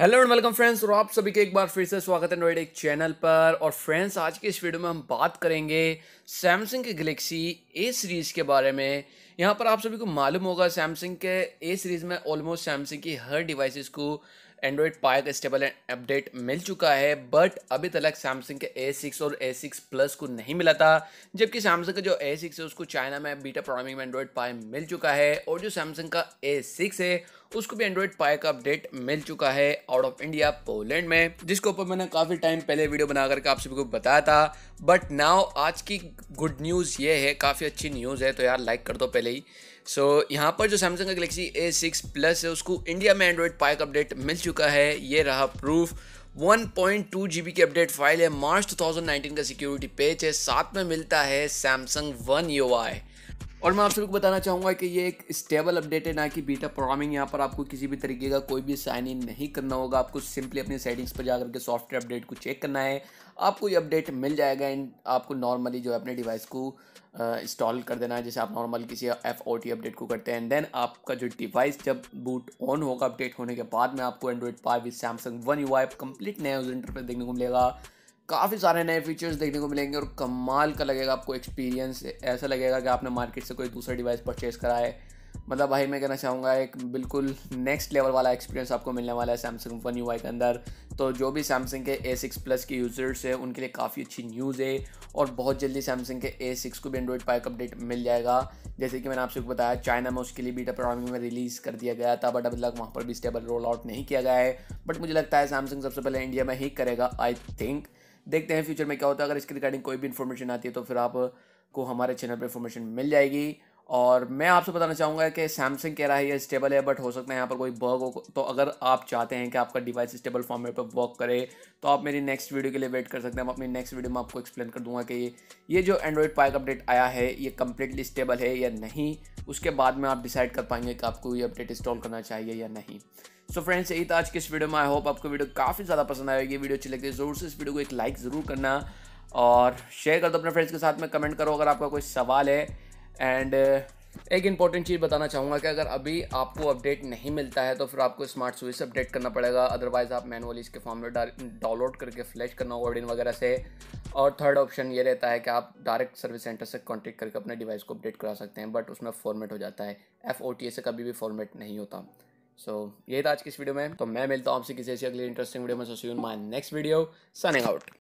hello and welcome friends और आप सभी के एक बार फिर से स्वागत है नोएडा एक चैनल पर और फ्रेंड्स आज के इस वीडियो में हम बात करेंगे सैमसंग के गलेक्सी ए सीरीज़ के बारे में यहाँ पर आप सभी को मालूम होगा सैमसंग के ए सीरीज़ में ऑलमोस्ट सैमसंग की हर डिवाइसेस को एंड्रॉयड पाए का स्टेबल अपडेट मिल चुका है बट अभी तक सैमसंग के ए सिक्स और ए सिक्स प्लस को नहीं मिला था जबकि सैमसंग का जो ए सिक्स है उसको चाइना में बीटा प्रोग्रामिंग में एंड्रॉयड पाए मिल चुका है और जो सैमसंग का ए सिक्स है उसको भी एंड्रॉयड पाए का अपडेट मिल चुका है आउट ऑफ इंडिया पोलैंड में जिसके ऊपर मैंने काफ़ी टाइम पहले वीडियो बना करके आप सभी को बताया था बट नाव आज की गुड न्यूज़ ये है काफ़ी अच्छी न्यूज़ है तो यार लाइक कर दो पहले ही सो so, यहाँ पर जो सैमसंग का गलेक्सी ए सिक्स प्लस है उसको इंडिया में एंड्रॉयड पाए का अपडेट मिल चुका है ये रहा प्रूफ 1.2 जीबी की अपडेट फाइल है मार्च 2019 का सिक्योरिटी पेच है साथ में मिलता है सैमसंग वन यूआई और मैं आप सभी को बताना चाहूँगा कि ये एक स्टेबल अपडेट है ना कि बीटा प्रोग्रामिंग यहाँ पर आपको किसी भी तरीके का कोई भी साइन इन नहीं करना होगा आपको सिंपली अपनी सेटिंग्स पर जाकर के सॉफ्टवेयर अपडेट को चेक करना है आपको ये अपडेट मिल जाएगा एंड आपको नॉर्मली जो है अपने डिवाइस को इंस्टॉल कर देना है जैसे आप नॉर्मल किसी एफ ओ टी अपडेट को करते हैं एंड देन आपका जो डिवाइस जब बूट ऑन होगा अपडेट होने के बाद में आपको Android five with Samsung one U I complete नया यूजर इंटरफेस देखने को मिलेगा काफ़ी सारे नए फीचर्स देखने को मिलेंगे और कमाल का लगेगा आपको एक्सपीरियंस ऐसा लगेगा कि आपने मार्केट से कोई दूसरा डिवाइस परचेज़ करा है मतलब भाई मैं कहना चाहूँगा एक बिल्कुल नेक्स्ट लेवल वाला एक्सपीरियंस आपको मिलने वाला है सैमसंग वन यू के अंदर तो जो भी सैमसंग के ए सिक्स प्लस के यूज़र्स हैं उनके लिए काफ़ी अच्छी न्यूज़ है और बहुत जल्दी सैमसंग के ए सिक्स को भी एंड्रॉइड पाइक अपडेट मिल जाएगा जैसे कि मैंने आपसे बताया चाइना में उसके लिए बीटा प्रोग्रामिंग में रिलीज़ कर दिया गया था बट अभी तक वहाँ पर भी स्टेबल रोल आउट नहीं किया गया है बट मुझे लगता है सैमसंग सबसे पहले इंडिया में ही करेगा आई थिंक देखते हैं फ्यूचर में क्या होता है अगर इसके रिगार्डिंग कोई भी इन्फॉर्मेशन आती है तो फिर आपको हमारे चैनल पर इन्फॉर्मेशन मिल जाएगी और मैं आपसे बताना चाहूँगा कि सैमसंग कह रहा है ये स्टेबल है बट हो सकता है यहाँ पर कोई बग हो तो अगर आप चाहते हैं कि आपका डिवाइस स्टेबल फॉर्मेट पर वर्क करे तो आप मेरी नेक्स्ट वीडियो के लिए वेट कर सकते हैं मैं अपनी नेक्स्ट वीडियो में आपको एक्सप्लेन कर दूंगा कि ये जो एंड्रॉयड पाइक अपडेट आया है ये कम्प्लीटली स्टेबल है या नहीं उसके बाद में आप डिसाइड कर पाएंगे कि आपको ये अपडेट इंस्टॉल करना चाहिए या नहीं सो फ्रेंड्स यही था आज के इस वीडियो में आई होप आपको वीडियो काफ़ी ज़्यादा पसंद आएगी ये वीडियो अच्छी लगती है ज़रूर से इस वीडियो को एक लाइक ज़रूर करना और शेयर कर दो अपने फ्रेंड्स के साथ में कमेंट करो अगर आपका कोई सवाल है एंड uh, एक इंपॉर्टेंट चीज़ बताना चाहूँगा कि अगर अभी आपको अपडेट नहीं मिलता है तो फिर आपको स्मार्ट स्विच से अपडेट करना पड़ेगा अदरवाइज़ आप मैनुअली इसके फॉर्म डाउनलोड करके फ्लैश करना होगा ऑर्डिन वगैरह से और थर्ड ऑप्शन ये रहता है कि आप डायरेक्ट सर्विस सेंटर से कॉन्टेक्ट करके अपने डिवाइस को अपडेट करा सकते हैं बट उसमें फॉर्मेट हो जाता है एफ ओ टी ए से कभी भी फॉर्मेट नहीं होता सो so, यही था आज की इस वीडियो में तो मैं मिलता हूँ आपसे किसी ऐसी अगली इंटरेस्टिंग वीडियो में so see my next video signing out